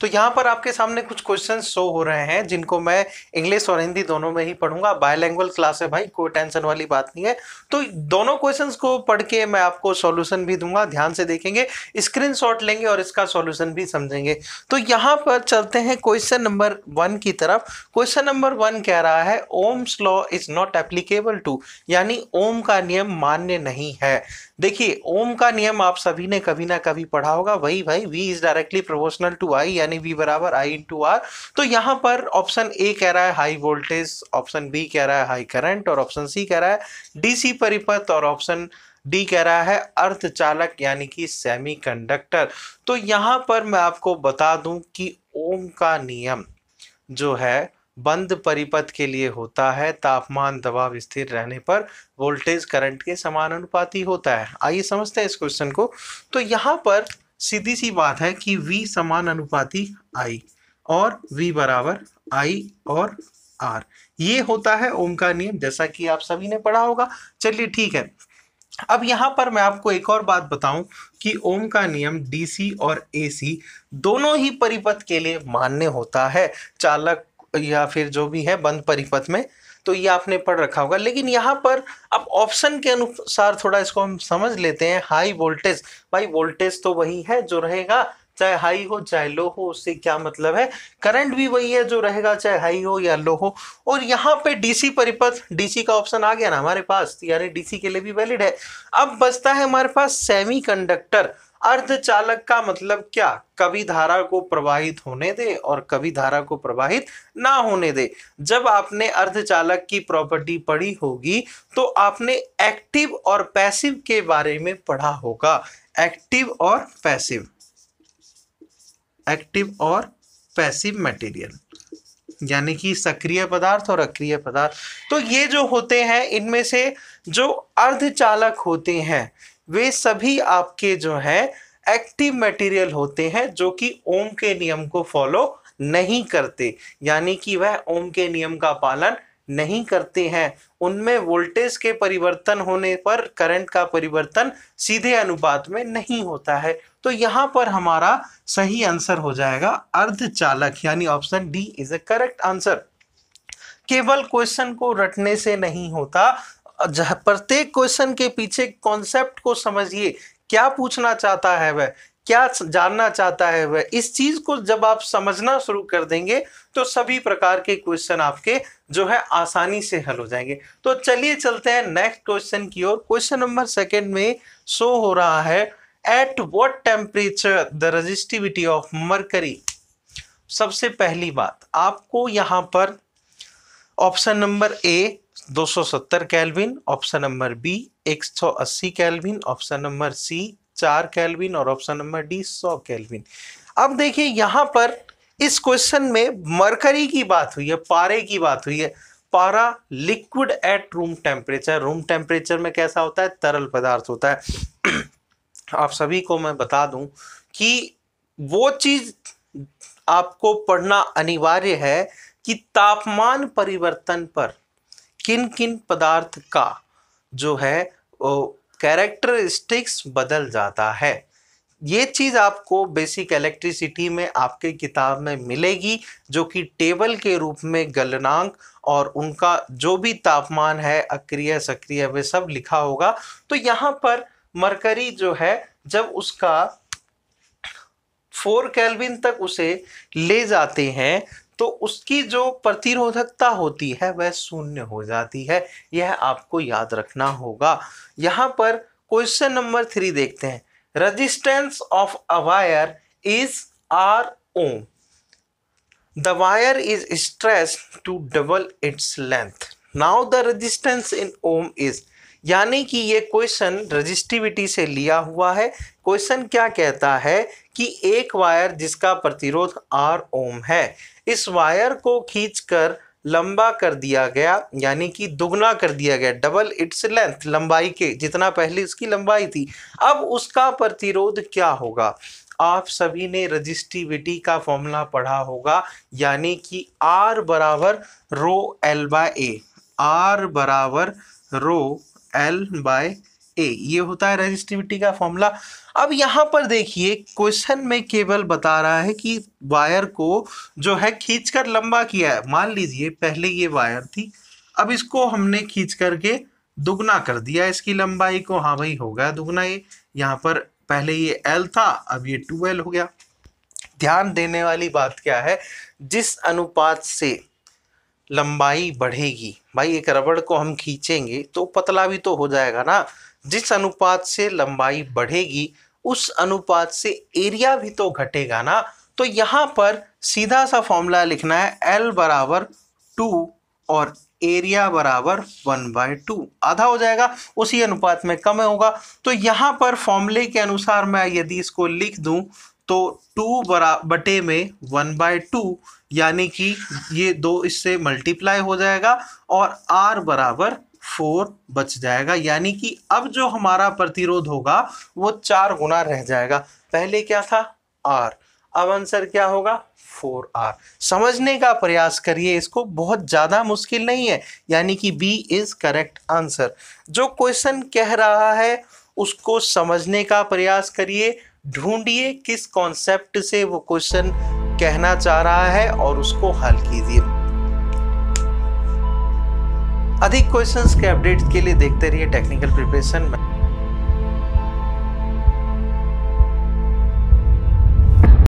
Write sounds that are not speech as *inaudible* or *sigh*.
तो यहाँ पर आपके सामने कुछ क्वेश्चन शो हो रहे हैं जिनको मैं इंग्लिश और हिंदी दोनों में ही पढ़ूंगा बायलैंग्वेज क्लास है भाई कोई टेंशन वाली बात नहीं है तो दोनों क्वेश्चन को पढ़ के मैं आपको सॉल्यूशन भी दूंगा ध्यान से देखेंगे स्क्रीन लेंगे और इसका सॉल्यूशन भी समझेंगे तो यहाँ पर चलते हैं क्वेश्चन नंबर वन की तरफ क्वेश्चन नंबर वन कह रहा है Ohm's law is not applicable to यानी ओम का नियम मान्य नहीं है देखिए ओम का नियम आप सभी ने कभी ना कभी पढ़ा होगा वही भाई V is directly proportional to I यानी वी बराबर आई इन टू आर तो यहाँ पर ऑप्शन ए कह रहा है हाई वोल्टेज ऑप्शन बी कह रहा है हाई करंट और ऑप्शन सी कह रहा है डीसी परिपथ और ऑप्शन डी कह रहा है अर्धचालक यानी कि सेमीकंडक्टर तो यहाँ पर मैं आपको बता दूं कि ओम का नियम जो है बंद परिपथ के लिए होता है तापमान दबाव स्थिर रहने पर वोल्टेज करंट के समानुपाती होता है आइए समझते हैं इस क्वेश्चन को तो यहाँ पर सीधी सी बात है कि v समान अनुपाती i और v बराबर i और r ये होता है ओम का नियम जैसा कि आप सभी ने पढ़ा होगा चलिए ठीक है अब यहाँ पर मैं आपको एक और बात बताऊं कि ओम का नियम डीसी और एसी दोनों ही परिपथ के लिए मान्य होता है चालक या फिर जो भी है बंद परिपथ में तो ये आपने पढ़ रखा होगा लेकिन यहाँ पर अब ऑप्शन के अनुसार थोड़ा इसको हम समझ लेते हैं हाई वोल्टेज भाई वोल्टेज तो वही है जो रहेगा चाहे हाई हो चाहे लो हो उससे क्या मतलब है करंट भी वही है जो रहेगा चाहे हाई हो या लो हो और यहाँ पे डीसी परिपथ डीसी का ऑप्शन आ गया ना हमारे पास यानी डीसी के लिए भी वैलिड है अब बचता है हमारे पास सेमीकंडक्टर अर्धचालक का मतलब क्या कभी धारा को प्रवाहित होने दे और कभी धारा को प्रवाहित ना होने दे जब आपने अर्धचालक की प्रॉपर्टी पढ़ी होगी तो आपने एक्टिव और पैसिव के बारे में पढ़ा होगा एक्टिव और पैसिव एक्टिव और पैसिव मटेरियल यानी कि सक्रिय पदार्थ और अक्रिय पदार्थ तो ये जो होते हैं इनमें से जो अर्धचालक होते हैं वे सभी आपके जो है एक्टिव मटेरियल होते हैं जो कि ओम के नियम को फॉलो नहीं करते यानी कि वह ओम के नियम का पालन नहीं करते हैं उनमें वोल्टेज के परिवर्तन होने पर करंट का परिवर्तन सीधे अनुपात में नहीं होता है तो यहाँ पर हमारा सही आंसर हो जाएगा अर्धचालक यानी option D is a correct answer केवल क्वेश्चन को रटने से नहीं होता प्रत्येक क्वेश्चन के पीछे कॉन्सेप्ट को समझिए क्या पूछना चाहता है वह क्या जानना चाहता है वह इस चीज को जब आप समझना शुरू कर देंगे तो सभी प्रकार के क्वेश्चन आपके जो है आसानी से हल हो जाएंगे तो चलिए चलते हैं नेक्स्ट क्वेश्चन की ओर क्वेश्चन नंबर सेकंड में शो हो रहा है at what temperature the resistivity of mercury सबसे पहली बात आपको यहाँ पर option number A 270 kelvin option number B 180 kelvin option number C 4 kelvin और ऑप्शन नंबर डी 100 कैल्विन अब देखिए यहां पर इस क्वेश्चन में मरकरी की बात हुई है पारे की बात हुई है पारा liquid at room temperature room temperature में कैसा होता है तरल पदार्थ होता है *clears throat* आप सभी को मैं बता दूं कि वो चीज आपको पढ़ना अनिवार्य है कि तापमान परिवर्तन पर किन किन पदार्थ का जो है कैरेक्टरिस्टिक्स बदल जाता है ये चीज़ आपको बेसिक इलेक्ट्रिसिटी में आपके किताब में मिलेगी जो कि टेबल के रूप में गलनांक और उनका जो भी तापमान है अक्रिय सक्रिय वे सब लिखा होगा तो यहाँ पर मरकरी जो है जब उसका फोर कैलविन तक उसे ले जाते हैं तो उसकी जो प्रतिरोधकता होती है वह शून्य हो जाती है यह आपको याद रखना होगा यहाँ पर क्वेश्चन नंबर थ्री देखते हैं resistance of a wire is R ohm the wire is stress to double its length now the resistance in ohm is यानी कि ये क्वेश्चन रजिस्टिविटी से लिया हुआ है क्वेश्चन क्या कहता है कि एक वायर जिसका प्रतिरोध आर ओम है इस वायर को खींचकर लंबा कर दिया गया यानी कि दुगना कर दिया गया डबल इट्स लेंथ लंबाई के जितना पहले उसकी लंबाई थी अब उसका प्रतिरोध क्या होगा आप सभी ने रजिस्टिविटी का फॉर्मूला पढ़ा होगा यानी कि आर बराबर rho L by A R बराबर रो एल बाय ए ये होता है रेजिस्टिविटी का फॉर्मूला अब यहाँ पर देखिए क्वेश्चन में केवल बता रहा है कि वायर को जो है खींचकर लंबा किया है मान लीजिए पहले ये वायर थी अब इसको हमने खींच करके दुगना कर दिया इसकी लंबाई को हाँ भाई हो गया दुगना ये यहाँ पर पहले ये एल था अब ये टू एल हो गया ध्यान देने वाली बात क्या है जिस अनुपात से लंबाई बढ़ेगी भाई एक रबड़ को हम खींचेंगे तो पतला भी तो हो जाएगा ना जिस अनुपात से लंबाई बढ़ेगी उस अनुपात से एरिया भी तो घटेगा ना तो यहाँ पर सीधा सा फॉर्मूला लिखना है एल बराबर टू और एरिया बराबर वन बाय टू आधा हो जाएगा उसी अनुपात में कम होगा तो यहाँ पर फॉर्मूले के अनुसार मैं यदि इसको लिख दूँ तो टू बरा बटे में वन बाय टू यानी कि ये दो इससे मल्टीप्लाई हो जाएगा और आर बराबर फोर बच जाएगा यानी कि अब जो हमारा प्रतिरोध होगा वो चार गुना रह जाएगा पहले क्या था आर अब आंसर क्या होगा फोर आर समझने का प्रयास करिए इसको बहुत ज़्यादा मुश्किल नहीं है यानी कि बी इज़ करेक्ट आंसर जो क्वेश्चन कह रहा है उसको समझने का प्रयास करिए ढूंढिए किस कॉन्सेप्ट से वो क्वेश्चन कहना चाह रहा है और उसको हल कीजिए अधिक क्वेश्चंस के अपडेट्स के लिए देखते रहिए टेक्निकल प्रिपरेशन में